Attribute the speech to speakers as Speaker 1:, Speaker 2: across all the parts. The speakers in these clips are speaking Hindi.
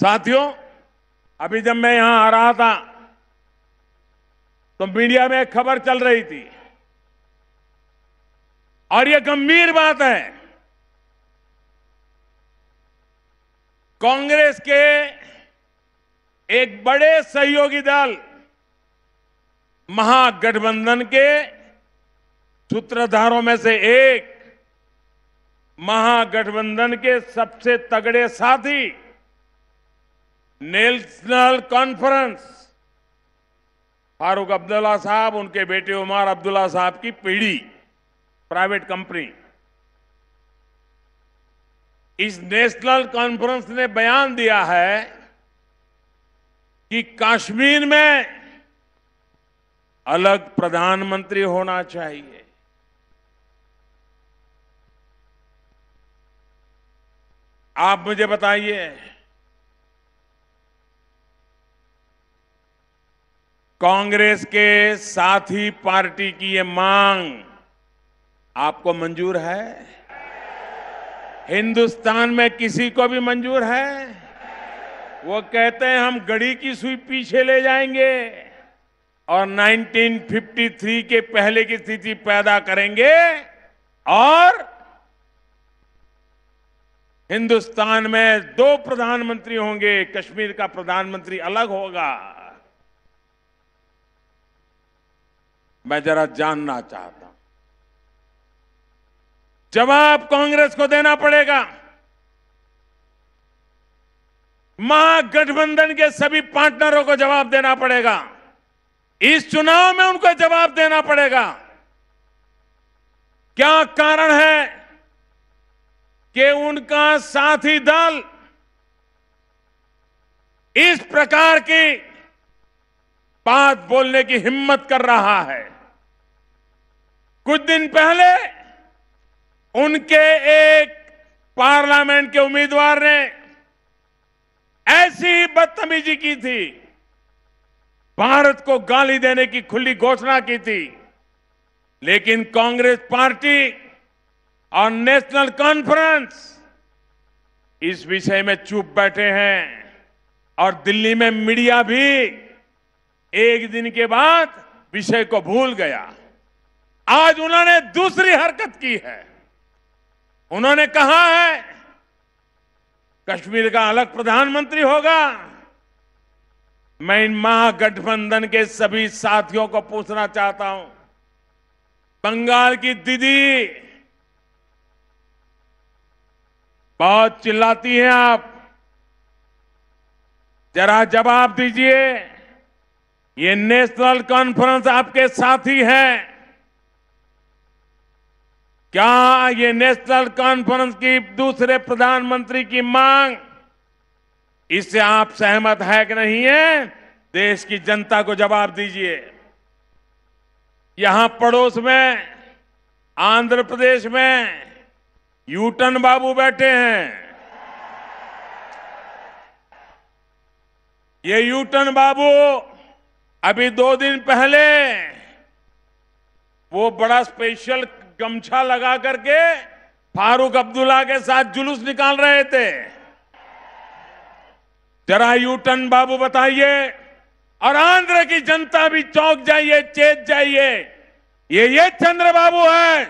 Speaker 1: साथियों अभी जब मैं यहां आ रहा था तो मीडिया में एक खबर चल रही थी और यह गंभीर बात है कांग्रेस के एक बड़े सहयोगी दल महागठबंधन के सूत्रधारों में से एक महागठबंधन के सबसे तगड़े साथी नेशनल कॉन्फ्रेंस फारूक अब्दुल्ला साहब उनके बेटे उमर अब्दुल्ला साहब की पीढ़ी प्राइवेट कंपनी इस नेशनल कॉन्फ्रेंस ने बयान दिया है कि कश्मीर में अलग प्रधानमंत्री होना चाहिए आप मुझे बताइए कांग्रेस के साथी पार्टी की ये मांग आपको मंजूर है हिंदुस्तान में किसी को भी मंजूर है वो कहते हैं हम घड़ी की सुई पीछे ले जाएंगे और 1953 के पहले की स्थिति पैदा करेंगे और हिंदुस्तान में दो प्रधानमंत्री होंगे कश्मीर का प्रधानमंत्री अलग होगा मैं जरा जानना चाहता हूं जवाब कांग्रेस को देना पड़ेगा महागठबंधन के सभी पार्टनरों को जवाब देना पड़ेगा इस चुनाव में उनको जवाब देना पड़ेगा क्या कारण है कि उनका साथी दल इस प्रकार की बात बोलने की हिम्मत कर रहा है कुछ दिन पहले उनके एक पार्लियामेंट के उम्मीदवार ने ऐसी बदतमीजी की थी भारत को गाली देने की खुली घोषणा की थी लेकिन कांग्रेस पार्टी और नेशनल कॉन्फ्रेंस इस विषय में चुप बैठे हैं और दिल्ली में मीडिया भी एक दिन के बाद विषय को भूल गया आज उन्होंने दूसरी हरकत की है उन्होंने कहा है कश्मीर का अलग प्रधानमंत्री होगा मैं इन महागठबंधन के सभी साथियों को पूछना चाहता हूं बंगाल की दीदी बहुत चिल्लाती हैं आप जरा जवाब दीजिए ये नेशनल कॉन्फ्रेंस आपके साथी है क्या ये नेशनल कॉन्फ्रेंस की दूसरे प्रधानमंत्री की मांग इससे आप सहमत है कि नहीं है देश की जनता को जवाब दीजिए यहां पड़ोस में आंध्र प्रदेश में यूटन बाबू बैठे हैं ये यूटन बाबू अभी दो दिन पहले वो बड़ा स्पेशल गमछा लगा करके फारूक अब्दुल्ला के साथ जुलूस निकाल रहे थे जरा यू टन बाबू बताइए और आंध्र की जनता भी चौंक जाइए चेत जाइए ये ये चंद्रबाबू है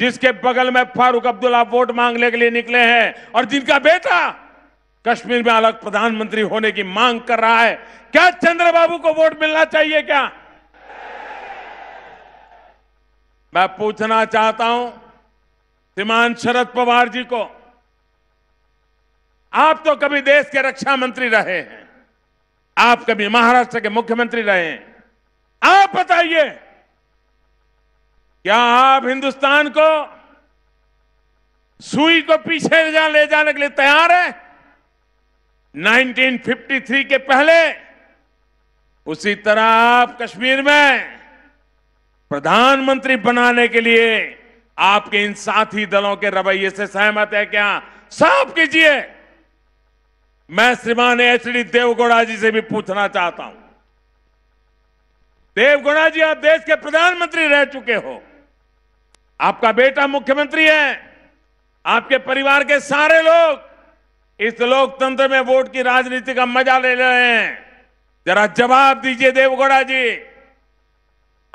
Speaker 1: जिसके बगल में फारूक अब्दुल्ला वोट मांगने के लिए निकले हैं और जिनका बेटा कश्मीर में अलग प्रधानमंत्री होने की मांग कर रहा है क्या चंद्रबाबू को वोट मिलना चाहिए क्या मैं पूछना चाहता हूं श्रीमान शरद पवार जी को आप तो कभी देश के रक्षा मंत्री रहे हैं आप कभी महाराष्ट्र के मुख्यमंत्री रहे हैं आप बताइए क्या आप हिंदुस्तान को सुई को पीछे ले जाने के लिए तैयार है 1953 के पहले उसी तरह आप कश्मीर में प्रधानमंत्री बनाने के लिए आपके इन साथी दलों के रवैये से सहमत है क्या साफ कीजिए मैं श्रीमान एच डी देवगौड़ा जी से भी पूछना चाहता हूं देवगौड़ा जी आप देश के प्रधानमंत्री रह चुके हो आपका बेटा मुख्यमंत्री है आपके परिवार के सारे लोग इस लोकतंत्र में वोट की राजनीति का मजा ले रहे हैं जरा जवाब दीजिए देवगौड़ा जी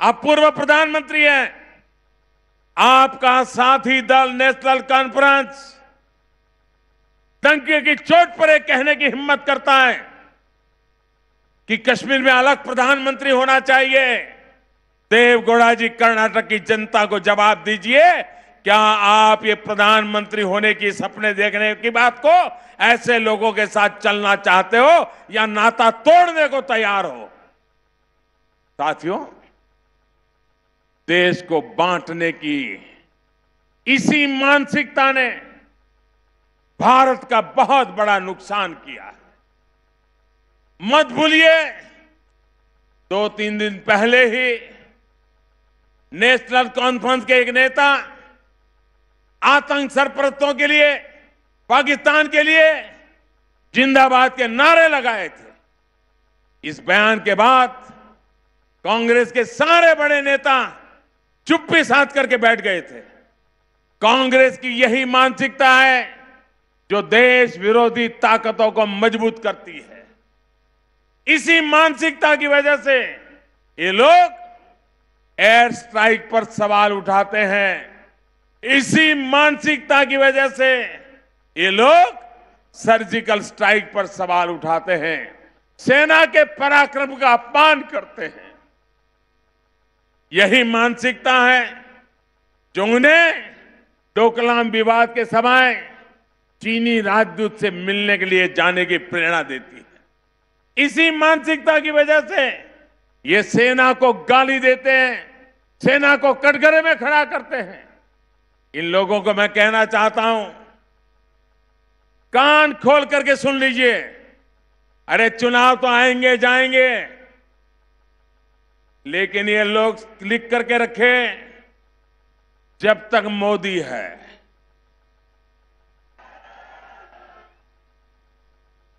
Speaker 1: आप पूर्व प्रधानमंत्री हैं आपका साथी दल नेशनल कॉन्फ्रेंस टंकी की चोट पर एक कहने की हिम्मत करता है कि कश्मीर में अलग प्रधानमंत्री होना चाहिए देवगौड़ा जी कर्नाटक की जनता को जवाब दीजिए क्या आप ये प्रधानमंत्री होने की सपने देखने की बात को ऐसे लोगों के साथ चलना चाहते हो या नाता तोड़ने को तैयार हो साथियों देश को बांटने की इसी मानसिकता ने भारत का बहुत बड़ा नुकसान किया है मत भूलिए दो तीन दिन पहले ही नेशनल कॉन्फ्रेंस के एक नेता आतंक सरपरस्तों के लिए पाकिस्तान के लिए जिंदाबाद के नारे लगाए थे इस बयान के बाद कांग्रेस के सारे बड़े नेता चुप्पी साध करके बैठ गए थे कांग्रेस की यही मानसिकता है जो देश विरोधी ताकतों को मजबूत करती है इसी मानसिकता की वजह से ये लोग एयर स्ट्राइक पर सवाल उठाते हैं इसी मानसिकता की वजह से ये लोग सर्जिकल स्ट्राइक पर सवाल उठाते हैं सेना के पराक्रम का अपमान करते हैं यही मानसिकता है जो उन्हें डोकलाम विवाद के समय चीनी राजदूत से मिलने के लिए जाने की प्रेरणा देती है इसी मानसिकता की वजह से ये सेना को गाली देते हैं सेना को कटघरे में खड़ा करते हैं इन लोगों को मैं कहना चाहता हूं कान खोल करके सुन लीजिए अरे चुनाव तो आएंगे जाएंगे लेकिन ये लोग लिख करके रखे जब तक मोदी है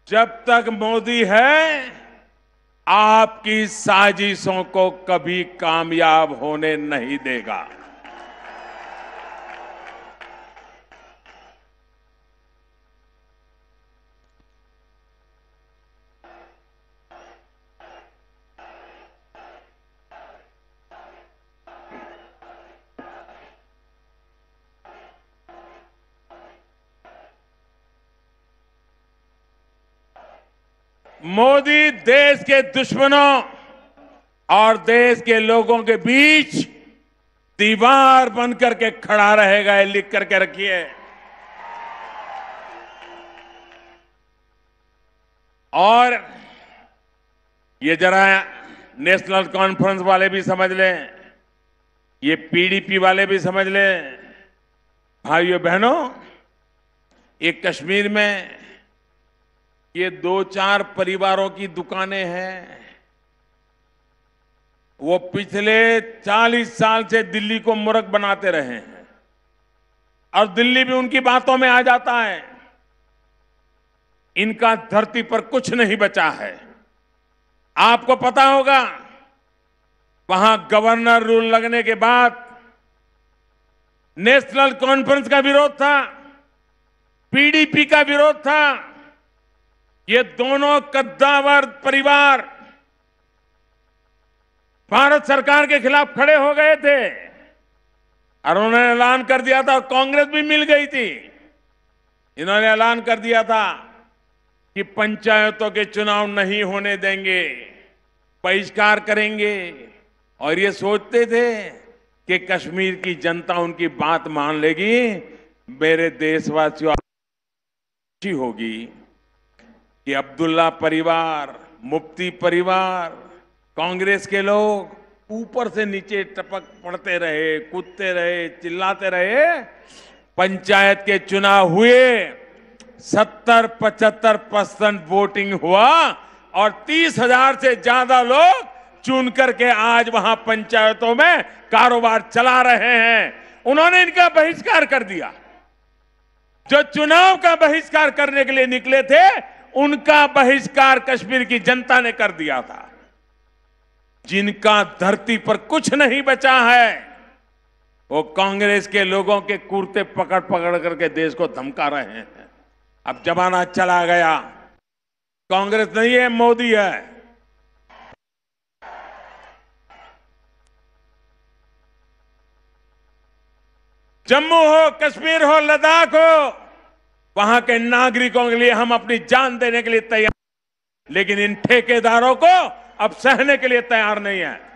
Speaker 1: जब तक मोदी है आपकी साजिशों को कभी कामयाब होने नहीं देगा मोदी देश के दुश्मनों और देश के लोगों के बीच दीवार बन करके खड़ा रहेगा ये लिख करके रखिए और ये जरा नेशनल कॉन्फ्रेंस वाले भी समझ लें ये पीडीपी वाले भी समझ लें भाइयों बहनों ये कश्मीर में ये दो चार परिवारों की दुकानें हैं वो पिछले 40 साल से दिल्ली को मुरक बनाते रहे हैं और दिल्ली भी उनकी बातों में आ जाता है इनका धरती पर कुछ नहीं बचा है आपको पता होगा वहां गवर्नर रूल लगने के बाद नेशनल कॉन्फ्रेंस का विरोध था पीडीपी का विरोध था ये दोनों कद्दावर परिवार भारत सरकार के खिलाफ खड़े हो गए थे और उन्होंने ऐलान कर दिया था और कांग्रेस भी मिल गई थी इन्होंने ऐलान कर दिया था कि पंचायतों के चुनाव नहीं होने देंगे बहिष्कार करेंगे और ये सोचते थे कि कश्मीर की जनता उनकी बात मान लेगी मेरे देशवासियों खुशी होगी कि अब्दुल्ला परिवार मुफ्ती परिवार कांग्रेस के लोग ऊपर से नीचे टपक पड़ते रहे कूदते रहे चिल्लाते रहे पंचायत के चुनाव हुए सत्तर पचहत्तर परसेंट वोटिंग हुआ और तीस हजार से ज्यादा लोग चुन करके आज वहां पंचायतों में कारोबार चला रहे हैं उन्होंने इनका बहिष्कार कर दिया जो चुनाव का बहिष्कार करने के लिए निकले थे उनका बहिष्कार कश्मीर की जनता ने कर दिया था जिनका धरती पर कुछ नहीं बचा है वो कांग्रेस के लोगों के कुर्ते पकड़ पकड़ करके देश को धमका रहे हैं अब जमाना चला गया कांग्रेस नहीं है मोदी है जम्मू हो कश्मीर हो लद्दाख हो वहां के नागरिकों के लिए हम अपनी जान देने के लिए तैयार लेकिन इन ठेकेदारों को अब सहने के लिए तैयार नहीं है